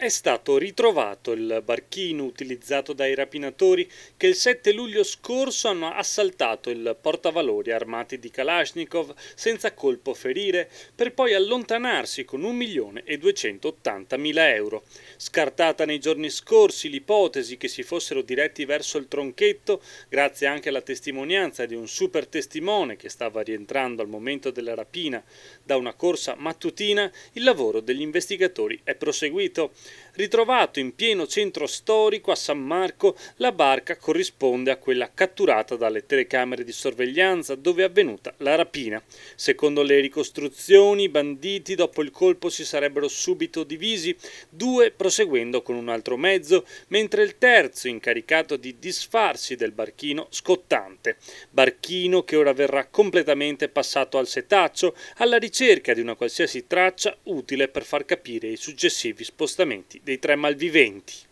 È stato ritrovato il barchino utilizzato dai rapinatori che il 7 luglio scorso hanno assaltato il portavalori armati di Kalashnikov senza colpo ferire per poi allontanarsi con 1.280.000 euro. Scartata nei giorni scorsi l'ipotesi che si fossero diretti verso il tronchetto, grazie anche alla testimonianza di un super testimone che stava rientrando al momento della rapina da una corsa mattutina, il lavoro degli investigatori è proseguito. Ritrovato in pieno centro storico a San Marco, la barca corrisponde a quella catturata dalle telecamere di sorveglianza dove è avvenuta la rapina. Secondo le ricostruzioni, i banditi dopo il colpo si sarebbero subito divisi, due proseguendo con un altro mezzo, mentre il terzo incaricato di disfarsi del barchino scottante. Barchino che ora verrà completamente passato al setaccio alla ricerca di una qualsiasi traccia utile per far capire i successivi spostamenti malviventi, dei tre malviventi.